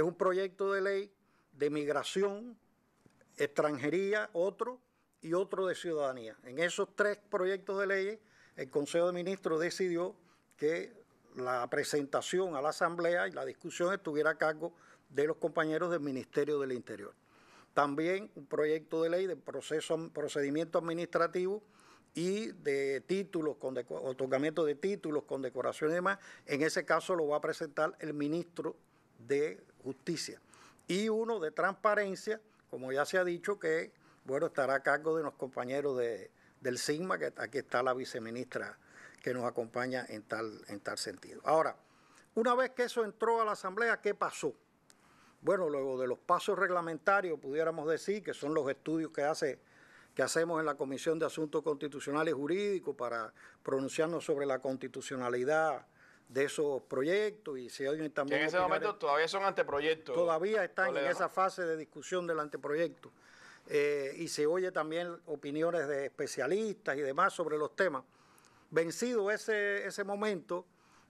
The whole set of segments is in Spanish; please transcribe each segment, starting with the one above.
es un proyecto de ley de migración, extranjería, otro, y otro de ciudadanía. En esos tres proyectos de ley, el Consejo de Ministros decidió que la presentación a la Asamblea y la discusión estuviera a cargo de los compañeros del Ministerio del Interior. También un proyecto de ley de proceso, procedimiento administrativo y de títulos, con otorgamiento de títulos, condecoración y demás. En ese caso lo va a presentar el ministro de justicia. Y uno de transparencia, como ya se ha dicho, que bueno, estará a cargo de los compañeros de, del SIGMA, que aquí está la viceministra que nos acompaña en tal, en tal sentido. Ahora, una vez que eso entró a la Asamblea, ¿qué pasó? Bueno, luego de los pasos reglamentarios, pudiéramos decir, que son los estudios que, hace, que hacemos en la Comisión de Asuntos Constitucionales Jurídicos para pronunciarnos sobre la constitucionalidad de esos proyectos y se oyen también... En ese momento todavía son anteproyectos. Todavía están en esa fase de discusión del anteproyecto. Eh, y se oye también opiniones de especialistas y demás sobre los temas. Vencido ese, ese momento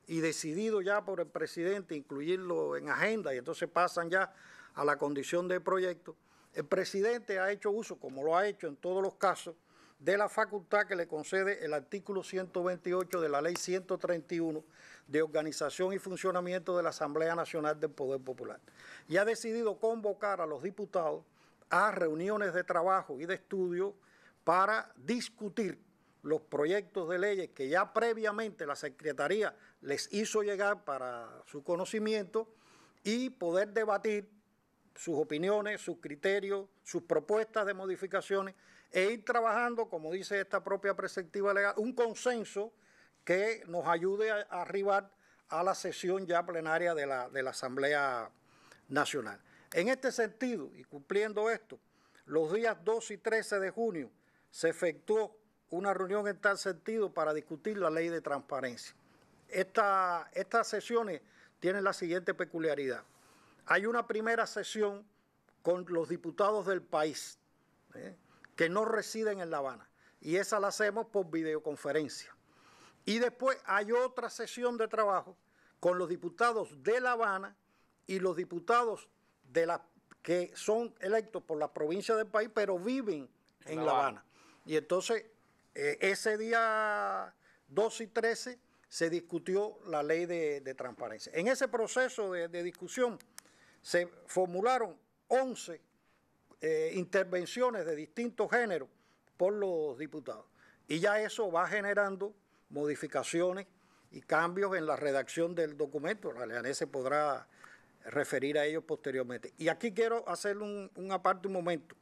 y decidido ya por el presidente incluirlo en agenda y entonces pasan ya a la condición de proyecto, el presidente ha hecho uso, como lo ha hecho en todos los casos, de la facultad que le concede el artículo 128 de la Ley 131 de Organización y Funcionamiento de la Asamblea Nacional del Poder Popular. Y ha decidido convocar a los diputados a reuniones de trabajo y de estudio para discutir los proyectos de leyes que ya previamente la Secretaría les hizo llegar para su conocimiento y poder debatir sus opiniones, sus criterios, sus propuestas de modificaciones e ir trabajando, como dice esta propia perspectiva legal, un consenso que nos ayude a, arribar a la sesión ya plenaria de la, Asamblea Nacional. En este sentido, y cumpliendo esto, los días 2 y 13 de junio se efectuó una reunión en tal sentido para discutir la ley de transparencia. estas sesiones tienen la siguiente peculiaridad. Hay una primera sesión con los diputados del país. ¿eh? que no residen en La Habana. Y esa la hacemos por videoconferencia. Y después hay otra sesión de trabajo con los diputados de La Habana y los diputados de que son electos por la provincia del país, pero viven en La, Habana. Y entonces, eh, ese día 12 y 13 se discutió la ley de, transparencia. En ese proceso de, de discusión se formularon 11 eh, intervenciones de distintos géneros por los diputados. Y ya eso va generando modificaciones y cambios en la redacción del documento. La se podrá referir a ello posteriormente. Y aquí quiero hacer un, un, aparte un momento.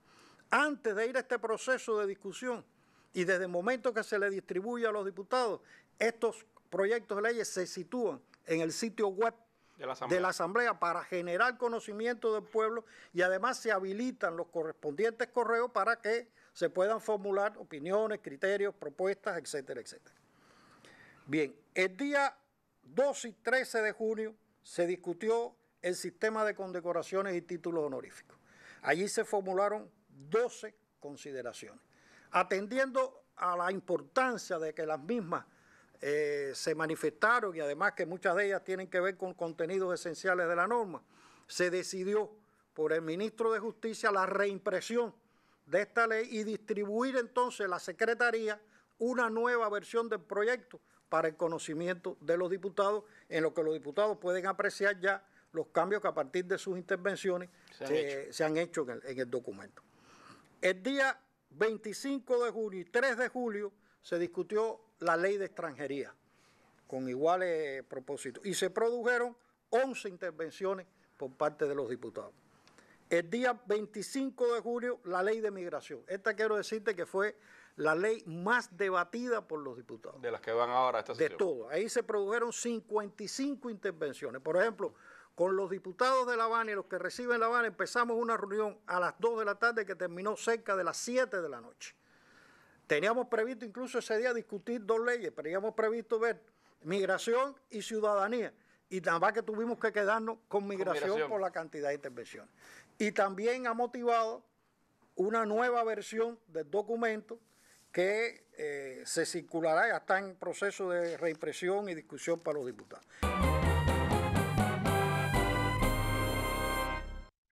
Antes de ir a este proceso de discusión y desde el momento que se le distribuye a los diputados, estos proyectos de leyes se sitúan en el sitio web de la, Asamblea para generar conocimiento del pueblo y además se habilitan los correspondientes correos para que se puedan formular opiniones, criterios, propuestas, etcétera, etcétera. Bien, el día 12 y 13 de junio se discutió el sistema de condecoraciones y títulos honoríficos. Allí se formularon 12 consideraciones, atendiendo a la importancia de que las mismas eh, se manifestaron y además que muchas de ellas tienen que ver con contenidos esenciales de la norma, se decidió por el ministro de Justicia la reimpresión de esta ley y distribuir entonces la Secretaría una nueva versión del proyecto para el conocimiento de los diputados, en lo que los diputados pueden apreciar ya los cambios que a partir de sus intervenciones se han hecho, en, el, en el documento. El día 25 de julio y 3 de julio se discutió la ley de extranjería, con iguales propósitos. Y se produjeron 11 intervenciones por parte de los diputados. El día 25 de julio, la ley de migración. Esta quiero decirte que fue la ley más debatida por los diputados. De las que van ahora esta De todo. Ahí se produjeron 55 intervenciones. Por ejemplo, con los diputados de La Habana y los que reciben La Habana empezamos una reunión a las 2 de la tarde que terminó cerca de las 7 de la noche. Teníamos previsto incluso ese día discutir dos leyes, pero habíamos previsto ver migración y ciudadanía. Y nada más que tuvimos que quedarnos con migración, por la cantidad de intervenciones. Y también ha motivado una nueva versión del documento que eh, se circulará, y está en proceso de reimpresión y discusión para los diputados.